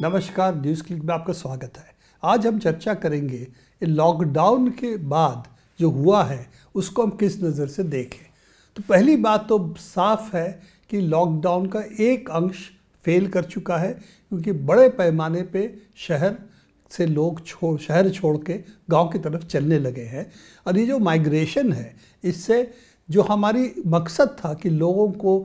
नमस्कार news click में आपका स्वागत है आज हम चर्चा करेंगे लॉकडाउन के बाद जो हुआ है उसको हम किस नज़र से देखें तो पहली बात तो साफ है कि लॉकडाउन का एक अंश फेल कर चुका है क्योंकि बड़े पैमाने पे शहर से लोग छोड़ शहर छोड़ के गाँव की तरफ चलने लगे हैं और ये जो माइग्रेशन है इससे जो हमारी मकसद था कि लोगों को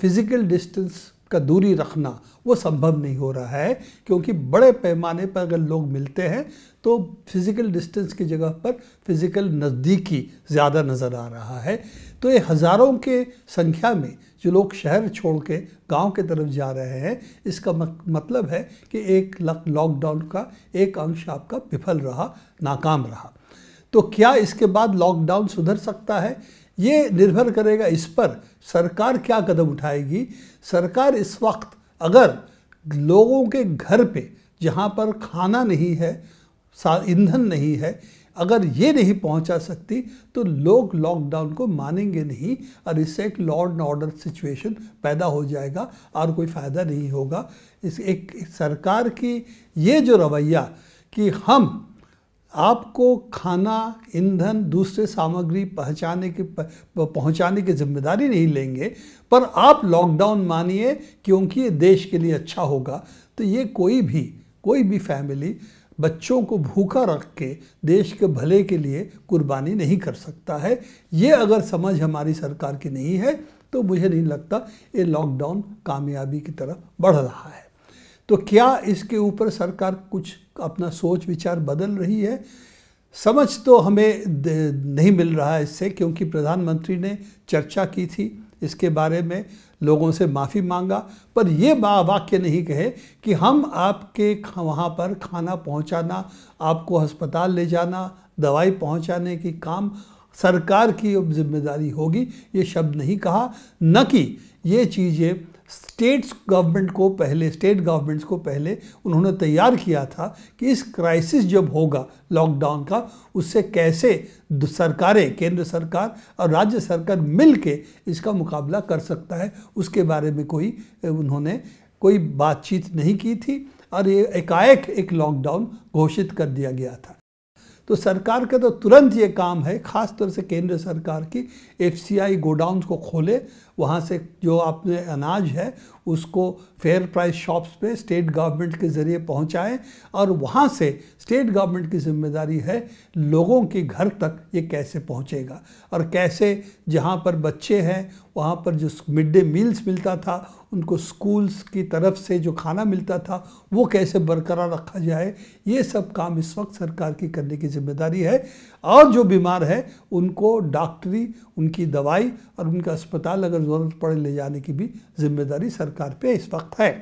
फिज़िकल डिस्टेंस का दूरी रखना वो संभव नहीं हो रहा है क्योंकि बड़े पैमाने पर अगर लोग मिलते हैं तो फिज़िकल डिस्टेंस की जगह पर फिज़िकल नज़दीकी ज़्यादा नज़र आ रहा है तो ये हज़ारों के संख्या में जो लोग शहर छोड़ के गाँव के तरफ जा रहे हैं इसका मतलब है कि एक लॉकडाउन का एक अंश आपका विफल रहा नाकाम रहा तो क्या इसके बाद लॉकडाउन सुधर सकता है ये निर्भर करेगा इस पर सरकार क्या कदम उठाएगी सरकार इस वक्त अगर लोगों के घर पे जहाँ पर खाना नहीं है ईंधन नहीं है अगर ये नहीं पहुंचा सकती तो लोग लॉकडाउन को मानेंगे नहीं और इससे एक लॉ एंड ऑर्डर सिचुएशन पैदा हो जाएगा और कोई फ़ायदा नहीं होगा इस एक सरकार की ये जो रवैया कि हम आपको खाना ईंधन दूसरे सामग्री पहचाने के पहुंचाने की जिम्मेदारी नहीं लेंगे पर आप लॉकडाउन मानिए क्योंकि ये देश के लिए अच्छा होगा तो ये कोई भी कोई भी फैमिली बच्चों को भूखा रख के देश के भले के लिए कुर्बानी नहीं कर सकता है ये अगर समझ हमारी सरकार की नहीं है तो मुझे नहीं लगता ये लॉकडाउन कामयाबी की तरफ बढ़ रहा है तो क्या इसके ऊपर सरकार कुछ अपना सोच विचार बदल रही है समझ तो हमें नहीं मिल रहा है इससे क्योंकि प्रधानमंत्री ने चर्चा की थी इसके बारे में लोगों से माफ़ी मांगा पर ये वाक्य नहीं कहे कि हम आपके वहाँ पर खाना पहुँचाना आपको अस्पताल ले जाना दवाई पहुँचाने की काम सरकार की जिम्मेदारी होगी ये शब्द नहीं कहा न कि ये चीज़ें स्टेट्स गवर्नमेंट को पहले स्टेट गवर्नमेंट्स को पहले उन्होंने तैयार किया था कि इस क्राइसिस जब होगा लॉकडाउन का उससे कैसे सरकारें केंद्र सरकार और राज्य सरकार मिल के इसका मुकाबला कर सकता है उसके बारे में कोई उन्होंने कोई बातचीत नहीं की थी और ये एकाएक एक लॉकडाउन घोषित कर दिया गया था तो सरकार का तो तुरंत ये काम है खासतौर से केंद्र सरकार की एफ गोडाउन को खोले वहाँ से जो आपने अनाज है उसको फेयर प्राइस शॉप्स पे स्टेट गवर्नमेंट के ज़रिए पहुँचाएँ और वहाँ से स्टेट गवर्नमेंट की जिम्मेदारी है लोगों के घर तक ये कैसे पहुँचेगा और कैसे जहाँ पर बच्चे हैं वहाँ पर जो मिड डे मील्स मिलता था उनको स्कूल्स की तरफ से जो खाना मिलता था वो कैसे बरकरार रखा जाए ये सब काम इस वक्त सरकार की करने की जिम्मेदारी है और जो बीमार है उनको डॉक्टरी उनकी दवाई और उनका अस्पताल अगर जरूरत पड़े ले जाने की भी जिम्मेदारी सरकार पे इस वक्त है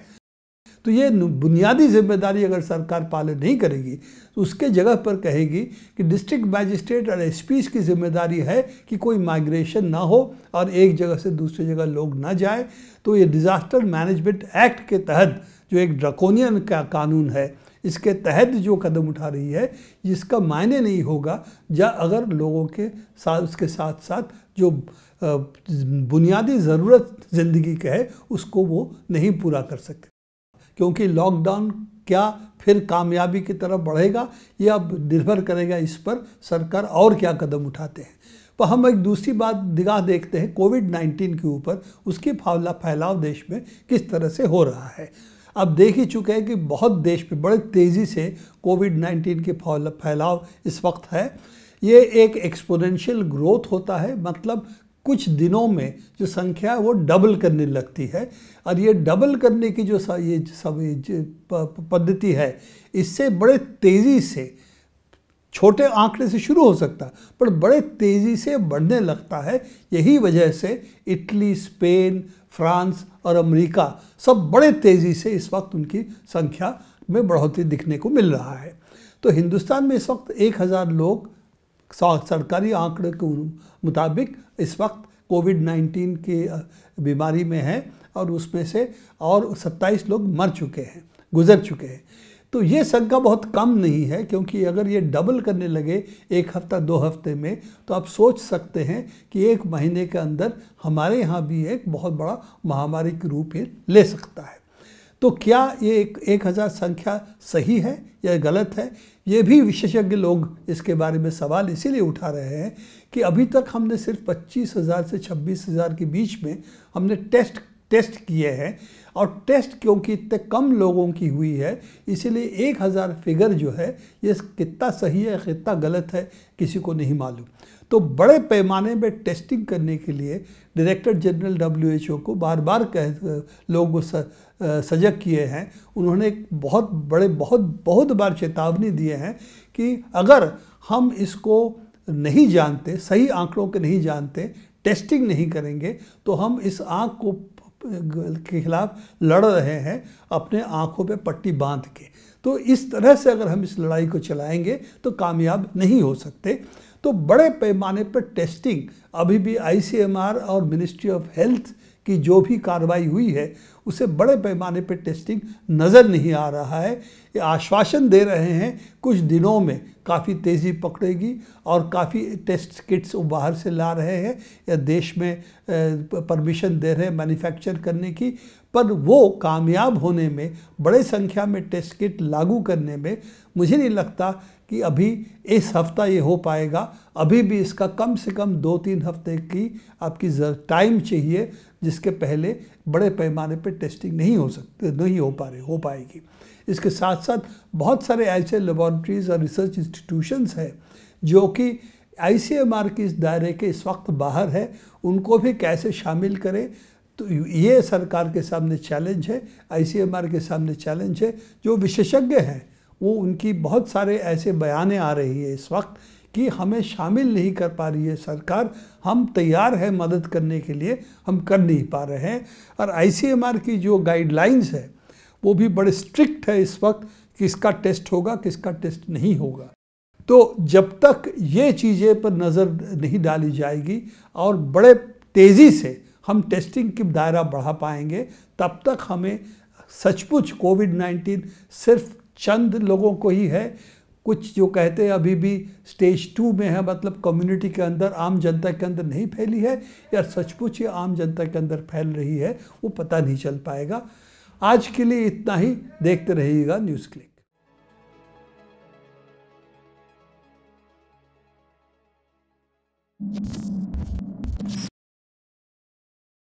तो ये बुनियादी जिम्मेदारी अगर सरकार पालन नहीं करेगी तो उसके जगह पर कहेगी कि डिस्ट्रिक्ट मैजिस्ट्रेट और एस की जिम्मेदारी है कि कोई माइग्रेशन ना हो और एक जगह से दूसरी जगह लोग ना जाए तो ये डिज़ास्टर मैनेजमेंट एक्ट के तहत जो एक ड्रकोनियन का कानून है इसके तहत जो कदम उठा रही है इसका मायने नहीं होगा या अगर लोगों के साथ उसके साथ साथ जो बुनियादी ज़रूरत ज़िंदगी का है उसको वो नहीं पूरा कर सकते क्योंकि लॉकडाउन क्या फिर कामयाबी की तरफ बढ़ेगा या अब निर्भर करेगा इस पर सरकार और क्या कदम उठाते हैं तो हम एक दूसरी बात दिगाह देखते हैं कोविड 19 के ऊपर उसके फैलाव देश में किस तरह से हो रहा है अब देख ही चुके हैं कि बहुत देश में बड़े तेज़ी से कोविड 19 के फैलाव इस वक्त है ये एक एक्सपोनेंशियल ग्रोथ होता है मतलब कुछ दिनों में जो संख्या है वो डबल करने लगती है और ये डबल करने की जो ये सब पद्धति है इससे बड़े तेज़ी से छोटे आंकड़े से शुरू हो सकता है पर बड़े तेज़ी से बढ़ने लगता है यही वजह से इटली स्पेन फ्रांस और अमेरिका सब बड़े तेज़ी से इस वक्त उनकी संख्या में बढ़ोतरी दिखने को मिल रहा है तो हिंदुस्तान में इस वक्त एक हज़ार लोग सरकारी आंकड़े के मुताबिक इस वक्त कोविड 19 के बीमारी में हैं और उसमें से और 27 लोग मर चुके हैं गुजर चुके हैं तो ये संख्या बहुत कम नहीं है क्योंकि अगर ये डबल करने लगे एक हफ्ता दो हफ्ते में तो आप सोच सकते हैं कि एक महीने के अंदर हमारे यहाँ भी एक बहुत बड़ा महामारी के रूप में ले सकता है तो क्या ये एक एक हज़ार संख्या सही है या गलत है ये भी विशेषज्ञ लोग इसके बारे में सवाल इसीलिए उठा रहे हैं कि अभी तक हमने सिर्फ पच्चीस हज़ार से छब्बीस हज़ार के बीच में हमने टेस्ट टेस्ट किए हैं और टेस्ट क्योंकि इतने कम लोगों की हुई है इसीलिए एक हज़ार फिगर जो है ये कितना सही है कितना गलत है किसी को नहीं मालूम तो बड़े पैमाने में टेस्टिंग करने के लिए डायरेक्टर जनरल डब्ल्यू को बार बार कह लोग सजग किए हैं उन्होंने बहुत बड़े बहुत बहुत बार चेतावनी दिए हैं कि अगर हम इसको नहीं जानते सही आंकड़ों के नहीं जानते टेस्टिंग नहीं करेंगे तो हम इस आँख को के खिलाफ लड़ रहे हैं अपने आँखों पे पट्टी बांध के तो इस तरह से अगर हम इस लड़ाई को चलाएंगे तो कामयाब नहीं हो सकते तो बड़े पैमाने पर टेस्टिंग अभी भी आईसीएमआर और मिनिस्ट्री ऑफ हेल्थ की जो भी कार्रवाई हुई है उसे बड़े पैमाने पर टेस्टिंग नज़र नहीं आ रहा है ये आश्वासन दे रहे हैं कुछ दिनों में काफ़ी तेज़ी पकड़ेगी और काफ़ी टेस्ट किट्स बाहर से ला रहे हैं या देश में परमिशन दे रहे हैं मैन्युफैक्चर करने की पर वो कामयाब होने में बड़े संख्या में टेस्ट किट लागू करने में मुझे नहीं लगता कि अभी इस हफ्ता ये हो पाएगा अभी भी इसका कम से कम दो तीन हफ्ते की आपकी टाइम चाहिए जिसके पहले बड़े पैमाने पर टेस्टिंग नहीं हो सकते नहीं हो पा रहे हो पाएगी इसके साथ साथ बहुत सारे ऐसे लेबॉरट्रीज़ और रिसर्च इंस्टीट्यूशंस हैं जो कि आई के इस दायरे के इस वक्त बाहर है उनको भी कैसे शामिल करें तो ये सरकार के सामने चैलेंज है आई के सामने चैलेंज है जो विशेषज्ञ हैं वो उनकी बहुत सारे ऐसे बयानें आ रही है इस वक्त कि हमें शामिल नहीं कर पा रही है सरकार हम तैयार है मदद करने के लिए हम कर नहीं पा रहे हैं और आईसीएमआर की जो गाइडलाइंस है वो भी बड़े स्ट्रिक्ट है इस वक्त किसका टेस्ट होगा किसका टेस्ट नहीं होगा तो जब तक ये चीज़ें पर नज़र नहीं डाली जाएगी और बड़े तेज़ी से हम टेस्टिंग की दायरा बढ़ा पाएंगे तब तक हमें सचमुच कोविड 19 सिर्फ चंद लोगों को ही है कुछ जो कहते हैं अभी भी स्टेज टू में है मतलब कम्युनिटी के अंदर आम जनता के अंदर नहीं फैली है या सचमुच ये आम जनता के अंदर फैल रही है वो पता नहीं चल पाएगा आज के लिए इतना ही देखते रहिएगा न्यूज़ क्लिक